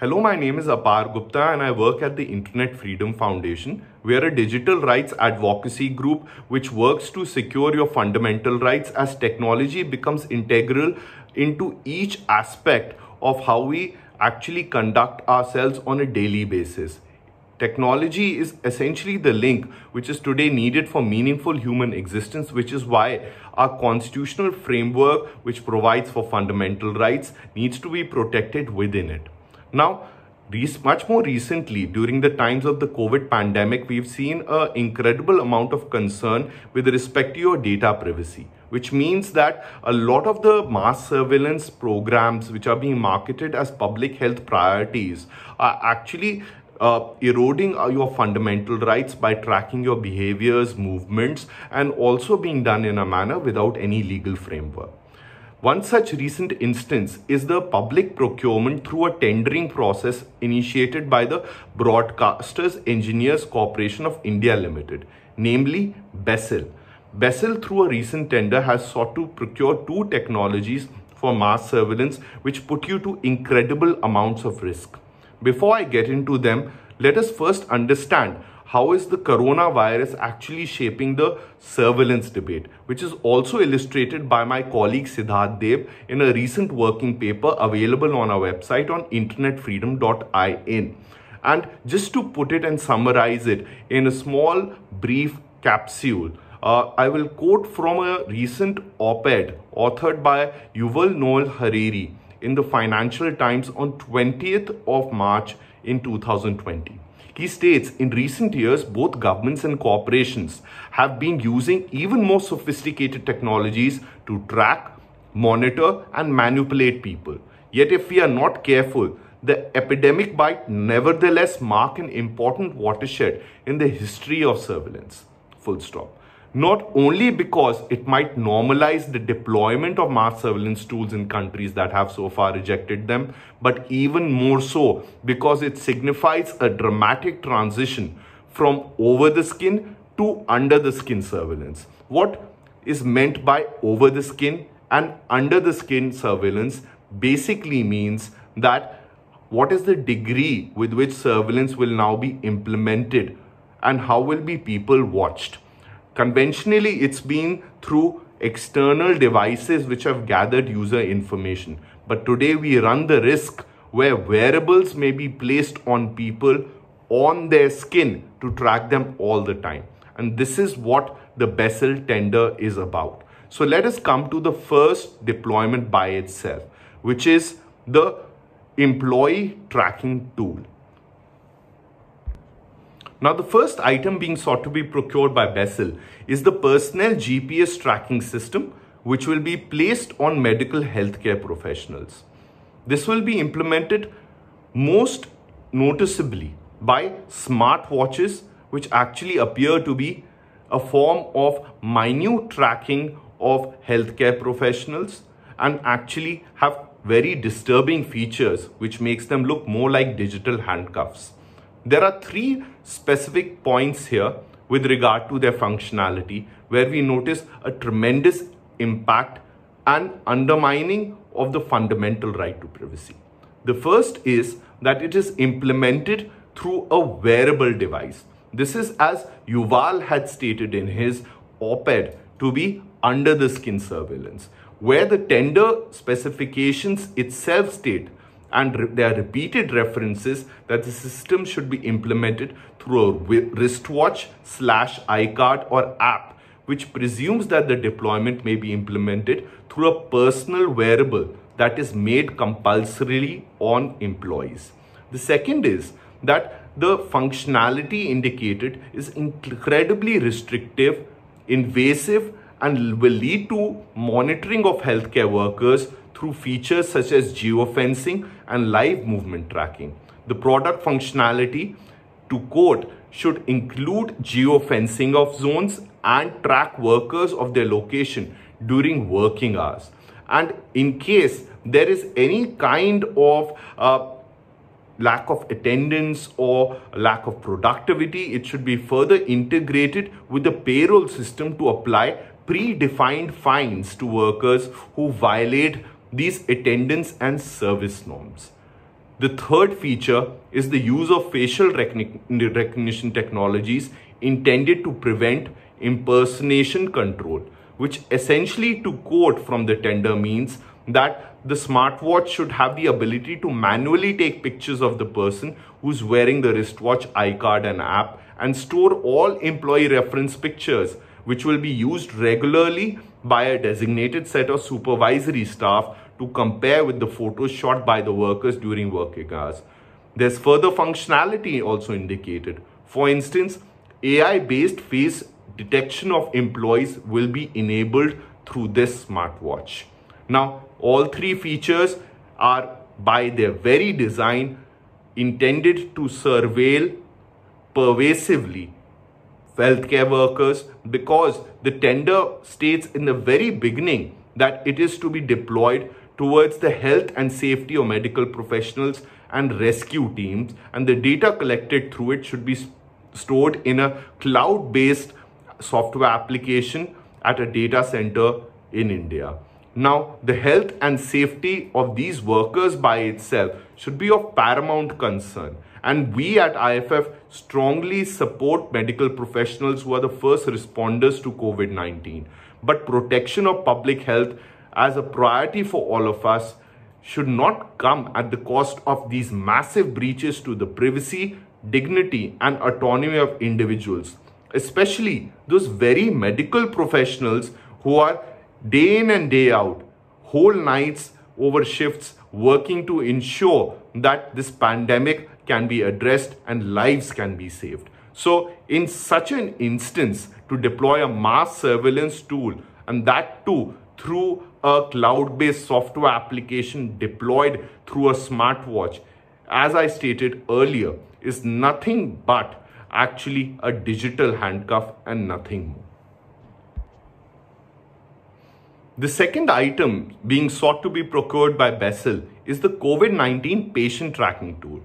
Hello, my name is Apar Gupta and I work at the Internet Freedom Foundation. We are a digital rights advocacy group which works to secure your fundamental rights as technology becomes integral into each aspect of how we actually conduct ourselves on a daily basis. Technology is essentially the link which is today needed for meaningful human existence, which is why our constitutional framework, which provides for fundamental rights, needs to be protected within it. Now, much more recently, during the times of the COVID pandemic, we've seen an incredible amount of concern with respect to your data privacy, which means that a lot of the mass surveillance programs, which are being marketed as public health priorities, are actually uh, eroding uh, your fundamental rights by tracking your behaviors, movements, and also being done in a manner without any legal framework. One such recent instance is the public procurement through a tendering process initiated by the Broadcasters Engineers Corporation of India Limited, namely BESIL. BESIL through a recent tender has sought to procure two technologies for mass surveillance which put you to incredible amounts of risk. Before I get into them, let us first understand how is the coronavirus actually shaping the surveillance debate, which is also illustrated by my colleague Siddharth Dev in a recent working paper available on our website on internetfreedom.in. And just to put it and summarize it in a small, brief capsule, uh, I will quote from a recent op-ed authored by Yuval Noel Hariri in the Financial Times on 20th of March in 2020. He states in recent years, both governments and corporations have been using even more sophisticated technologies to track, monitor, and manipulate people. Yet, if we are not careful, the epidemic might nevertheless mark an important watershed in the history of surveillance. Full stop not only because it might normalize the deployment of mass surveillance tools in countries that have so far rejected them, but even more so because it signifies a dramatic transition from over the skin to under the skin surveillance. What is meant by over the skin and under the skin surveillance basically means that what is the degree with which surveillance will now be implemented and how will be people watched Conventionally, it's been through external devices which have gathered user information. But today we run the risk where wearables may be placed on people on their skin to track them all the time. And this is what the Bessel tender is about. So let us come to the first deployment by itself, which is the employee tracking tool. Now, the first item being sought to be procured by Bessel is the personnel GPS tracking system, which will be placed on medical healthcare professionals. This will be implemented most noticeably by smartwatches, which actually appear to be a form of minute tracking of healthcare professionals and actually have very disturbing features which makes them look more like digital handcuffs. There are three specific points here with regard to their functionality where we notice a tremendous impact and undermining of the fundamental right to privacy. The first is that it is implemented through a wearable device. This is as Yuval had stated in his op-ed to be under the skin surveillance, where the tender specifications itself state and there are repeated references that the system should be implemented through a wristwatch slash iCard or app, which presumes that the deployment may be implemented through a personal wearable that is made compulsorily on employees. The second is that the functionality indicated is incredibly restrictive, invasive, and will lead to monitoring of healthcare workers through features such as geofencing and live movement tracking. The product functionality, to quote, should include geofencing of zones and track workers of their location during working hours. And in case there is any kind of uh, lack of attendance or lack of productivity, it should be further integrated with the payroll system to apply predefined fines to workers who violate these attendance and service norms. The third feature is the use of facial recognition technologies intended to prevent impersonation control, which essentially to quote from the tender means that the smartwatch should have the ability to manually take pictures of the person who's wearing the wristwatch iCard and app and store all employee reference pictures, which will be used regularly by a designated set of supervisory staff to compare with the photos shot by the workers during working hours. There's further functionality also indicated. For instance, AI-based face detection of employees will be enabled through this smartwatch. Now, all three features are by their very design intended to surveil pervasively healthcare workers because the tender states in the very beginning that it is to be deployed towards the health and safety of medical professionals and rescue teams and the data collected through it should be stored in a cloud-based software application at a data center in India. Now, the health and safety of these workers by itself should be of paramount concern. And we at IFF strongly support medical professionals who are the first responders to COVID 19. But protection of public health as a priority for all of us should not come at the cost of these massive breaches to the privacy, dignity, and autonomy of individuals, especially those very medical professionals who are day in and day out, whole nights over shifts, working to ensure that this pandemic can be addressed and lives can be saved. So, in such an instance, to deploy a mass surveillance tool, and that too through a cloud-based software application deployed through a smartwatch, as I stated earlier, is nothing but actually a digital handcuff and nothing more. The second item being sought to be procured by Bessel is the COVID-19 patient tracking tool.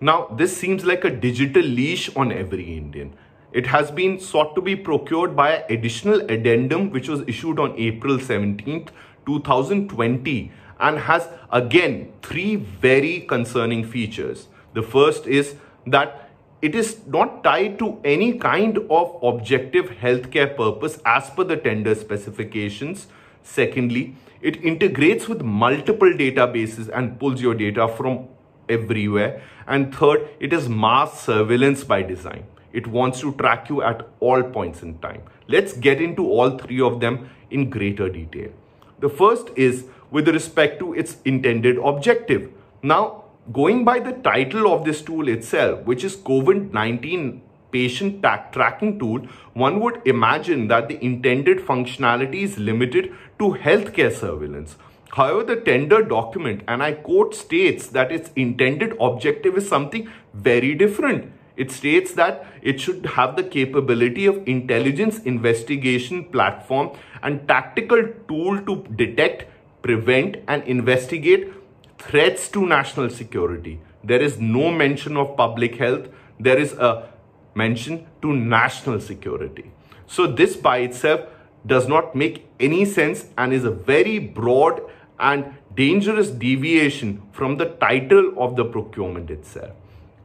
Now, this seems like a digital leash on every Indian. It has been sought to be procured by an additional addendum which was issued on April 17th 2020 and has again three very concerning features. The first is that it is not tied to any kind of objective healthcare purpose as per the tender specifications. Secondly, it integrates with multiple databases and pulls your data from everywhere. And third, it is mass surveillance by design. It wants to track you at all points in time. Let's get into all three of them in greater detail. The first is with respect to its intended objective. Now, going by the title of this tool itself, which is COVID-19 patient tracking tool, one would imagine that the intended functionality is limited to healthcare surveillance. However, the tender document, and I quote, states that its intended objective is something very different. It states that it should have the capability of intelligence investigation platform and tactical tool to detect, prevent and investigate threats to national security. There is no mention of public health. There is a mention to national security. So this by itself does not make any sense and is a very broad and dangerous deviation from the title of the procurement itself.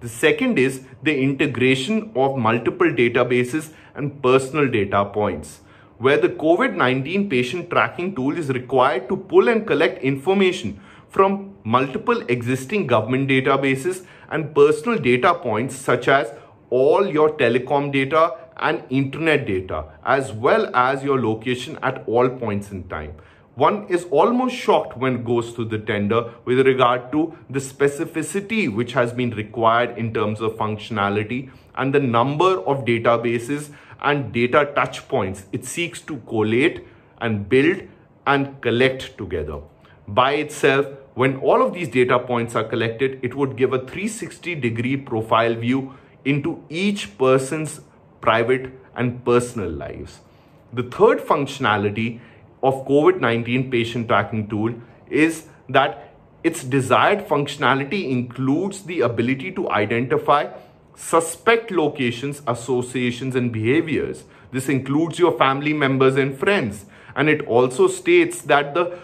The second is the integration of multiple databases and personal data points, where the COVID-19 patient tracking tool is required to pull and collect information from multiple existing government databases and personal data points such as all your telecom data and internet data as well as your location at all points in time one is almost shocked when goes through the tender with regard to the specificity which has been required in terms of functionality and the number of databases and data touchpoints it seeks to collate and build and collect together. By itself, when all of these data points are collected, it would give a 360 degree profile view into each person's private and personal lives. The third functionality of COVID-19 patient tracking tool is that its desired functionality includes the ability to identify suspect locations, associations, and behaviors. This includes your family members and friends. And it also states that the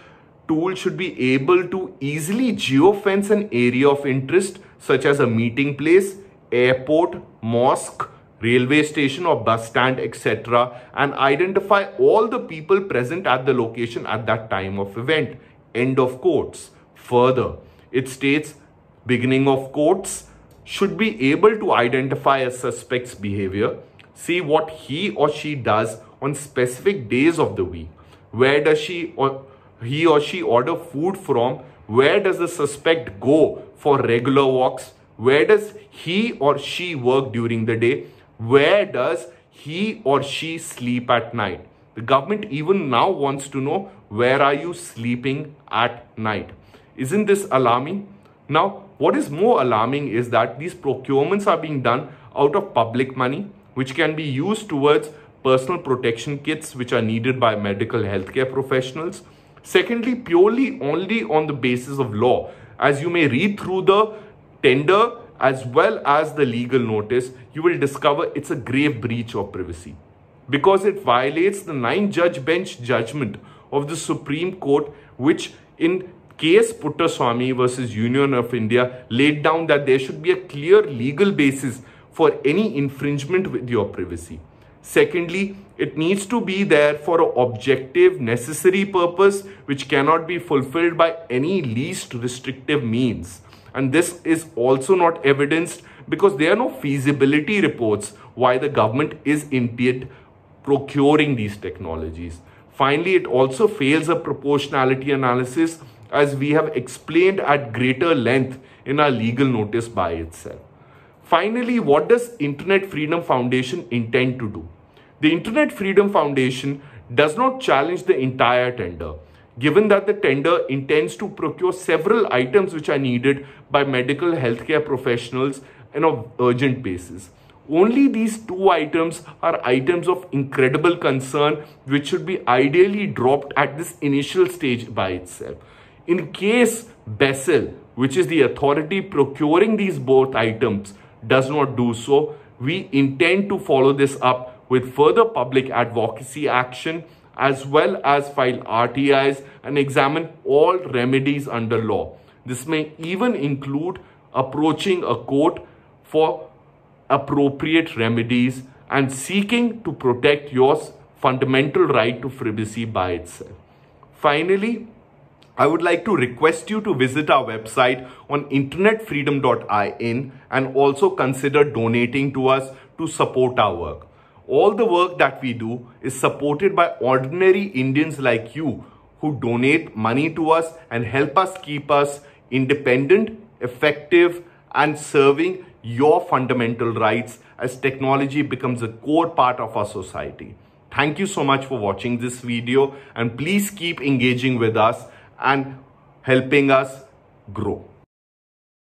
tool should be able to easily geofence an area of interest, such as a meeting place, airport, mosque, railway station or bus stand, etc., and identify all the people present at the location at that time of event. End of quotes. Further, it states beginning of quotes should be able to identify a suspect's behavior, see what he or she does on specific days of the week. Where does she or he or she order food from? Where does the suspect go for regular walks? Where does he or she work during the day? where does he or she sleep at night? The government even now wants to know where are you sleeping at night? Isn't this alarming? Now, what is more alarming is that these procurements are being done out of public money, which can be used towards personal protection kits which are needed by medical healthcare professionals. Secondly, purely only on the basis of law. As you may read through the tender as well as the legal notice, you will discover it's a grave breach of privacy because it violates the nine judge bench judgment of the Supreme Court, which in case Puttaswamy versus Union of India laid down that there should be a clear legal basis for any infringement with your privacy. Secondly, it needs to be there for an objective, necessary purpose which cannot be fulfilled by any least restrictive means. And this is also not evidenced because there are no feasibility reports why the government is indeed procuring these technologies. Finally, it also fails a proportionality analysis as we have explained at greater length in our legal notice by itself. Finally, what does Internet Freedom Foundation intend to do? The Internet Freedom Foundation does not challenge the entire tender. Given that the tender intends to procure several items which are needed by medical healthcare professionals and on urgent basis. Only these two items are items of incredible concern which should be ideally dropped at this initial stage by itself. In case Bessel, which is the authority procuring these both items, does not do so, we intend to follow this up with further public advocacy action as well as file RTIs and examine all remedies under law. This may even include approaching a court for appropriate remedies and seeking to protect your fundamental right to privacy by itself. Finally, I would like to request you to visit our website on internetfreedom.in and also consider donating to us to support our work. All the work that we do is supported by ordinary Indians like you who donate money to us and help us keep us independent, effective, and serving your fundamental rights as technology becomes a core part of our society. Thank you so much for watching this video and please keep engaging with us and helping us grow.